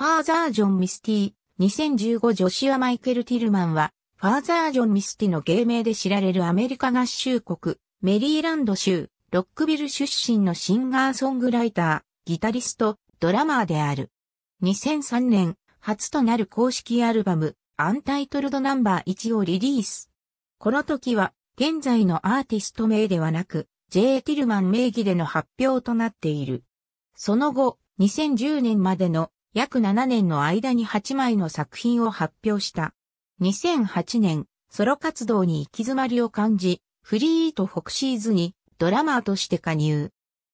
ファーザージョン・ミスティ、2015ジョシュア・マイケル・ティルマンは、ファーザージョン・ミスティの芸名で知られるアメリカ合衆国、メリーランド州、ロックビル出身のシンガーソングライター、ギタリスト、ドラマーである。2003年、初となる公式アルバム、アンタイトルドナンバー1をリリース。この時は、現在のアーティスト名ではなく、J. ティルマン名義での発表となっている。その後、2010年までの約7年の間に8枚の作品を発表した。2008年、ソロ活動に行き詰まりを感じ、フリーとフォクシーズにドラマーとして加入。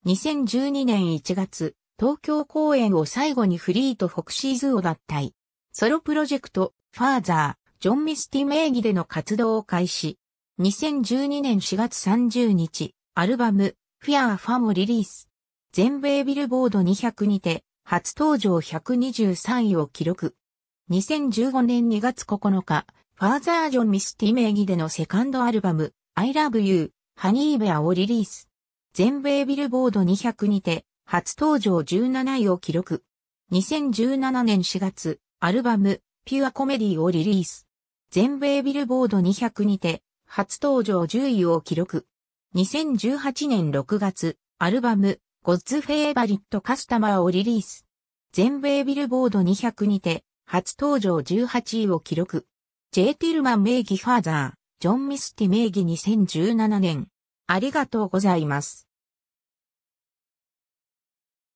2012年1月、東京公演を最後にフリーとフォクシーズを脱退。ソロプロジェクト、ファーザー、ジョン・ミスティ名義での活動を開始。2012年4月30日、アルバム、フィアーファム・リリース。全米ビルボード200にて、初登場123位を記録。2015年2月9日、ファーザー・ジョン・ミスティ名義でのセカンドアルバム、I Love You, Honey Bear をリリース。全米ビルボード200にて、初登場17位を記録。2017年4月、アルバム、ピュアコメディをリリース。全米ビルボード200にて、初登場10位を記録。2018年6月、アルバム、ゴッズフェイバリットカスタマーをリリース。全米ビルボード200にて、初登場18位を記録。J. ティルマン名義ファーザー、ジョン・ミスティ名義2017年。ありがとうございます。